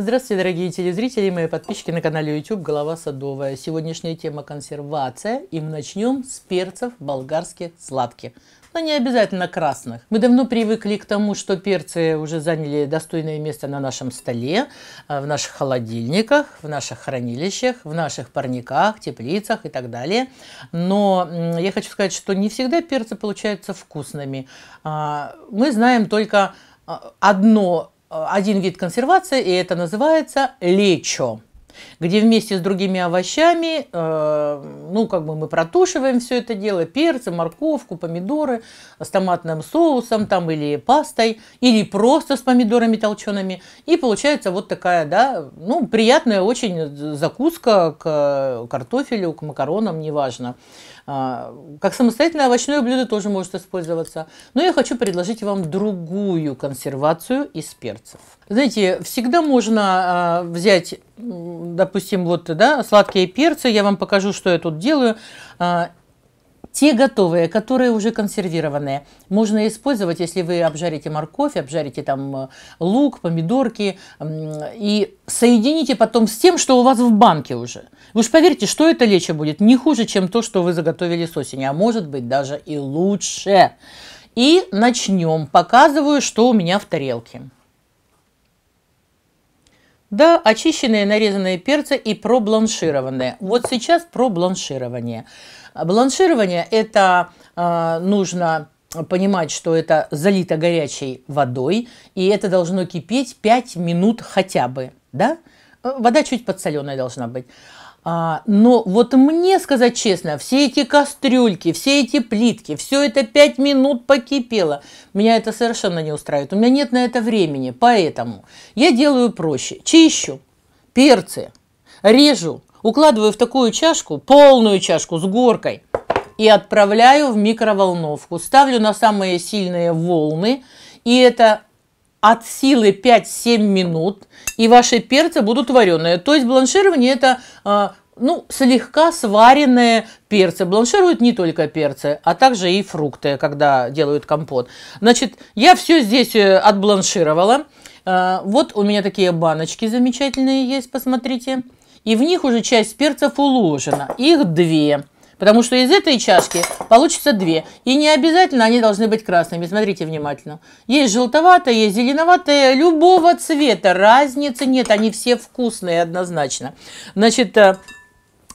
Здравствуйте, дорогие телезрители и мои подписчики на канале YouTube «Голова садовая». Сегодняшняя тема – консервация. И мы начнем с перцев болгарских сладких. Но не обязательно красных. Мы давно привыкли к тому, что перцы уже заняли достойное место на нашем столе, а, в наших холодильниках, в наших хранилищах, в наших парниках, теплицах и так далее. Но я хочу сказать, что не всегда перцы получаются вкусными. А, мы знаем только а, одно Э, один вид консервации, и это называется лечо где вместе с другими овощами, э, ну, как бы мы протушиваем все это дело, перцы, морковку, помидоры с томатным соусом там или пастой, или просто с помидорами толчеными. И получается вот такая, да, ну, приятная очень закуска к картофелю, к макаронам, неважно. А, как самостоятельное овощное блюдо тоже может использоваться. Но я хочу предложить вам другую консервацию из перцев. Знаете, всегда можно а, взять допустим, вот, да, сладкие перцы, я вам покажу, что я тут делаю. А, те готовые, которые уже консервированные, можно использовать, если вы обжарите морковь, обжарите там э, лук, помидорки и соедините потом с тем, что у вас в банке уже. Вы уж поверьте, что это лечо будет не хуже, чем то, что вы заготовили с осени, а может быть даже и лучше. И начнем. Показываю, что у меня в тарелке. Да, очищенные нарезанные перцы и пробланшированные. Вот сейчас про бланширование. Бланширование – это э, нужно понимать, что это залито горячей водой, и это должно кипеть 5 минут хотя бы, да? вода чуть подсоленая должна быть. А, но вот мне сказать честно, все эти кастрюльки, все эти плитки, все это пять минут покипело. Меня это совершенно не устраивает. У меня нет на это времени. Поэтому я делаю проще. Чищу перцы, режу, укладываю в такую чашку, полную чашку с горкой и отправляю в микроволновку. Ставлю на самые сильные волны. И это от силы 5-7 минут, и ваши перцы будут вареные. То есть бланширование это а, ну, слегка сваренные перцы. Бланшируют не только перцы, а также и фрукты, когда делают компот. Значит, я все здесь э, отбланшировала. А, вот у меня такие баночки замечательные есть, посмотрите. И в них уже часть перцев уложена. Их две. Потому что из этой чашки получится две. И не обязательно они должны быть красными. Смотрите внимательно. Есть желтоватая, есть зеленоватая. Любого цвета. Разницы нет. Они все вкусные однозначно. Значит, э,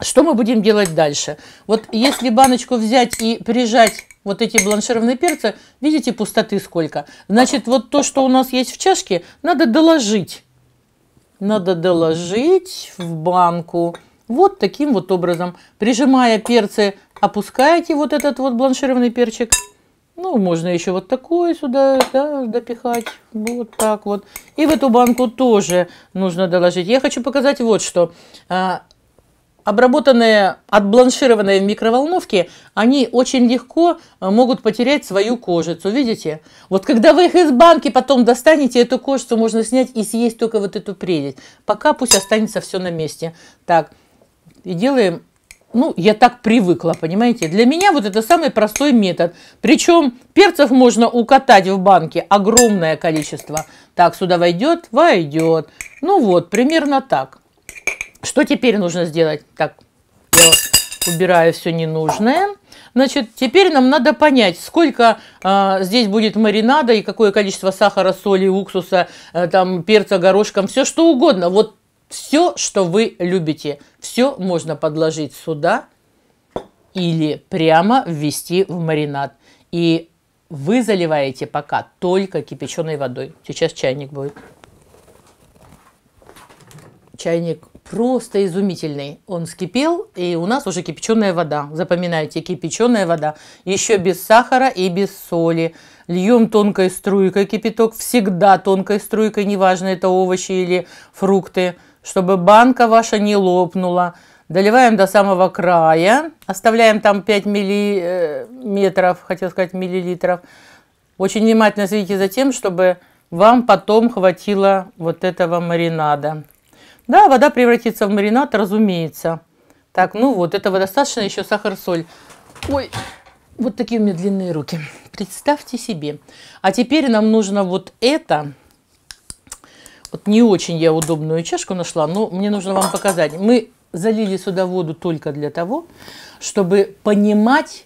что мы будем делать дальше? Вот если баночку взять и прижать вот эти бланшированные перцы, видите, пустоты сколько. Значит, вот то, что у нас есть в чашке, надо доложить. Надо доложить в банку. Вот таким вот образом. Прижимая перцы, опускаете вот этот вот бланшированный перчик. Ну, можно еще вот такой сюда да, допихать. Вот так вот. И в эту банку тоже нужно доложить. Я хочу показать вот что. А, обработанные, отбланшированные в микроволновке, они очень легко а, могут потерять свою кожицу. Видите? Вот когда вы их из банки потом достанете, эту кожицу можно снять и съесть только вот эту прелесть. Пока пусть останется все на месте. Так, и делаем ну, я так привыкла, понимаете? Для меня вот это самый простой метод. Причем перцев можно укатать в банке огромное количество. Так, сюда войдет, войдет. Ну вот, примерно так. Что теперь нужно сделать? Так, я убираю все ненужное. Значит, теперь нам надо понять, сколько э, здесь будет маринада и какое количество сахара, соли, уксуса, э, там, перца, горошком, все что угодно. Вот все, что вы любите, все можно подложить сюда или прямо ввести в маринад. И вы заливаете пока только кипяченой водой. Сейчас чайник будет. Чайник просто изумительный. Он вскипел, и у нас уже кипяченая вода. Запоминайте, кипяченая вода. Еще без сахара и без соли. Льем тонкой струйкой кипяток. Всегда тонкой струйкой, неважно, это овощи или фрукты чтобы банка ваша не лопнула. Доливаем до самого края, оставляем там 5 миллиметров, э, хотел сказать миллилитров. Очень внимательно следите за тем, чтобы вам потом хватило вот этого маринада. Да, вода превратится в маринад, разумеется. Так, ну вот, этого достаточно, еще сахар, соль. Ой, вот такие у меня длинные руки. Представьте себе. А теперь нам нужно вот это вот не очень я удобную чашку нашла, но мне нужно вам показать. Мы залили сюда воду только для того, чтобы понимать,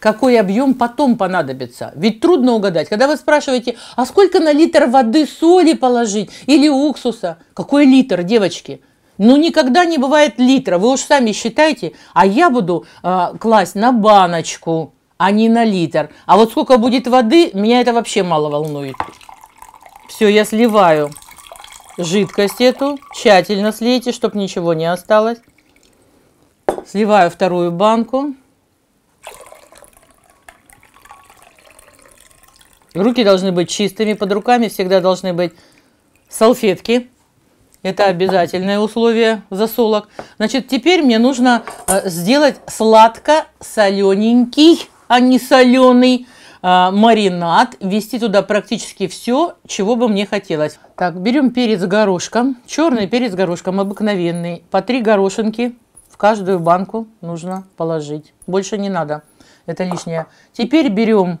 какой объем потом понадобится. Ведь трудно угадать. Когда вы спрашиваете, а сколько на литр воды соли положить или уксуса? Какой литр, девочки? Ну, никогда не бывает литра. Вы уж сами считайте. А я буду э, класть на баночку, а не на литр. А вот сколько будет воды, меня это вообще мало волнует. Все, я сливаю жидкость эту, тщательно слейте, чтобы ничего не осталось. Сливаю вторую банку. Руки должны быть чистыми, под руками всегда должны быть салфетки. Это обязательное условие засолок. Значит, теперь мне нужно э, сделать сладко-солененький, а не соленый а, маринад, ввести туда практически все, чего бы мне хотелось. Так, берем перец горошком, черный перец горошком, обыкновенный, по три горошинки в каждую банку нужно положить. Больше не надо, это лишнее. Теперь берем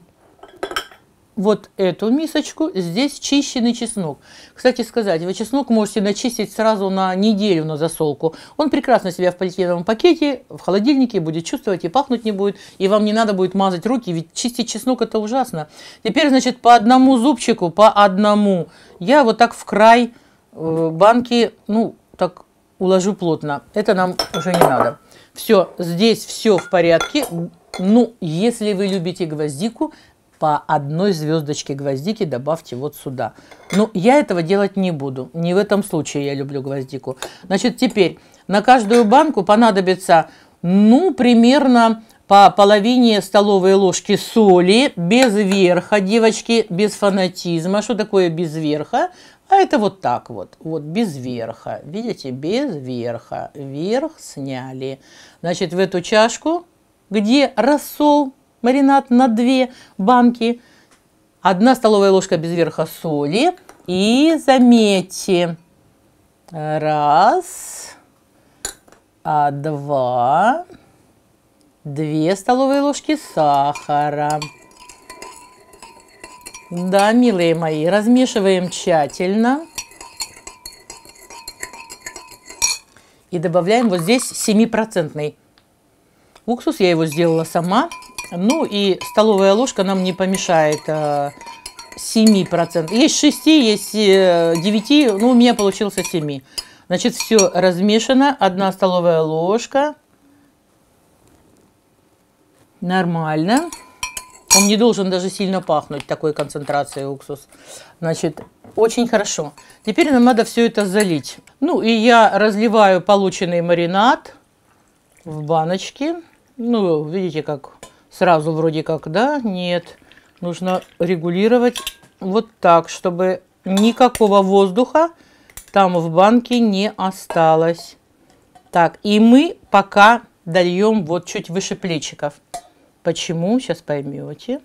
вот эту мисочку, здесь чищенный чеснок. Кстати сказать, вы чеснок можете начистить сразу на неделю на засолку. Он прекрасно себя в полиэтиленовом пакете, в холодильнике будет чувствовать и пахнуть не будет. И вам не надо будет мазать руки, ведь чистить чеснок это ужасно. Теперь, значит, по одному зубчику, по одному. Я вот так в край э, банки, ну, так уложу плотно. Это нам уже не надо. Все, здесь все в порядке. Ну, если вы любите гвоздику, по одной звездочке гвоздики добавьте вот сюда. Ну, я этого делать не буду. Не в этом случае я люблю гвоздику. Значит, теперь на каждую банку понадобится, ну, примерно по половине столовой ложки соли, без верха, девочки, без фанатизма. Что такое без верха? А это вот так вот, вот без верха. Видите, без верха. Верх сняли. Значит, в эту чашку, где рассол маринад на 2 банки, 1 столовая ложка без верха соли. И заметьте, раз, а два, две столовые ложки сахара. Да, милые мои, размешиваем тщательно. И добавляем вот здесь 7 уксус. Я его сделала сама. Ну и столовая ложка нам не помешает 7%. Э, есть 6, есть 9, э, ну у меня получился 7. Значит, все размешано. Одна столовая ложка. Нормально. Он не должен даже сильно пахнуть такой концентрацией уксус. Значит, очень хорошо. Теперь нам надо все это залить. Ну и я разливаю полученный маринад в баночки. Ну, видите, как сразу вроде как, да? Нет. Нужно регулировать вот так, чтобы никакого воздуха там в банке не осталось. Так, и мы пока дольем вот чуть выше плечиков. Почему? Сейчас поймете.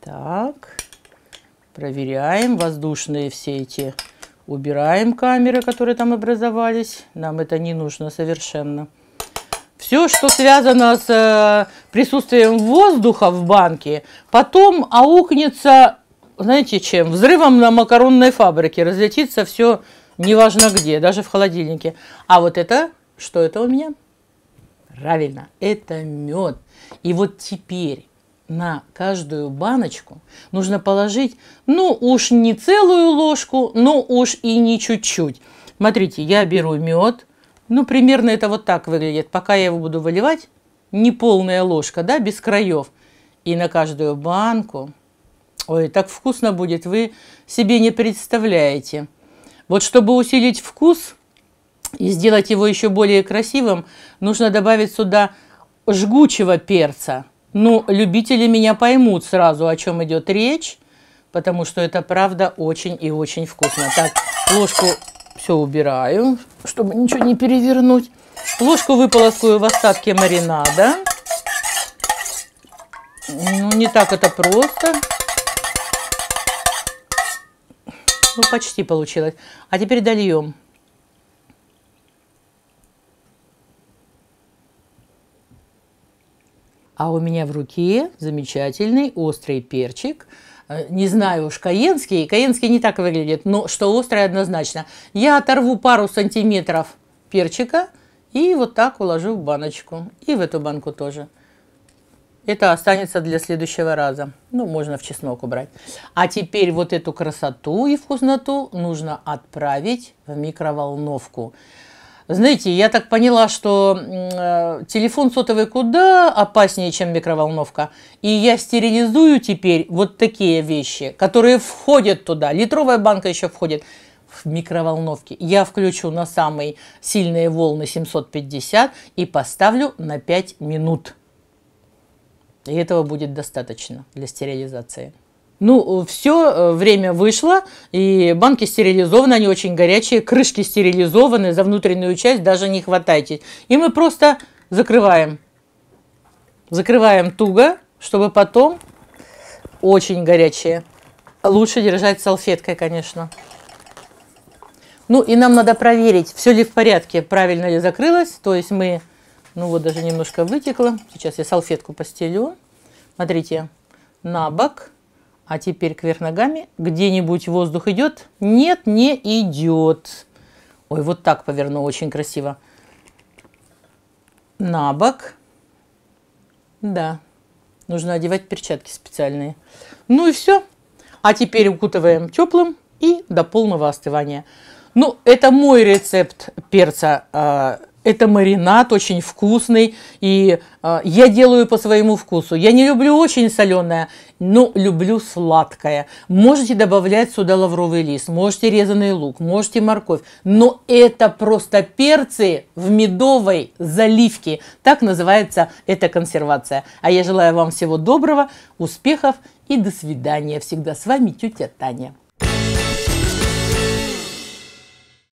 Так, проверяем воздушные все эти. Убираем камеры, которые там образовались. Нам это не нужно совершенно все, что связано с э, присутствием воздуха в банке, потом аукнется, знаете чем, взрывом на макаронной фабрике, разлетится все неважно где, даже в холодильнике. А вот это, что это у меня? Правильно, это мед. И вот теперь на каждую баночку нужно положить, ну уж не целую ложку, но уж и не чуть-чуть. Смотрите, я беру мед, ну, примерно это вот так выглядит. Пока я его буду выливать, не полная ложка, да, без краев. И на каждую банку. Ой, так вкусно будет, вы себе не представляете. Вот чтобы усилить вкус и сделать его еще более красивым, нужно добавить сюда жгучего перца. Ну, любители меня поймут сразу, о чем идет речь, потому что это правда очень и очень вкусно. Так, ложку все убираю, чтобы ничего не перевернуть. Ложку выполоскую в остатке маринада. Ну, не так это просто. Ну, почти получилось. А теперь дольем. А у меня в руке замечательный острый перчик – Э, не знаю уж, каенский, каенский не так выглядит, но что острое однозначно. Я оторву пару сантиметров перчика и вот так уложу в баночку. И в эту банку тоже. Это останется для следующего раза. Ну, можно в чеснок убрать. А теперь вот эту красоту и вкусноту нужно отправить в микроволновку. Знаете, я так поняла, что э, телефон сотовый куда опаснее, чем микроволновка. И я стерилизую теперь вот такие вещи, которые входят туда. Литровая банка еще входит в микроволновке. Я включу на самые сильные волны 750 и поставлю на 5 минут. И этого будет достаточно для стерилизации. Ну, все, э, время вышло, и банки стерилизованы, они очень горячие, крышки стерилизованы, за внутреннюю часть даже не хватайтесь. И мы просто закрываем. Закрываем туго, чтобы потом очень горячие. Лучше держать салфеткой, конечно. Ну и нам надо проверить, все ли в порядке, правильно ли закрылось. То есть мы, ну вот даже немножко вытекло. Сейчас я салфетку постелю. Смотрите, на бок. А теперь кверх ногами. Где-нибудь воздух идет? Нет, не идет. Ой, вот так поверну, очень красиво. На бок. Да, нужно одевать перчатки специальные. Ну и все. А теперь укутываем теплым и до полного остывания. Ну, это мой рецепт перца а, это маринад очень вкусный, и э, я делаю по своему вкусу. Я не люблю очень соленое, но люблю сладкое. Можете добавлять сюда лавровый лист, можете резанный лук, можете морковь. Но это просто перцы в медовой заливке. Так называется эта консервация. А я желаю вам всего доброго, успехов и до свидания. Всегда с вами тетя Таня.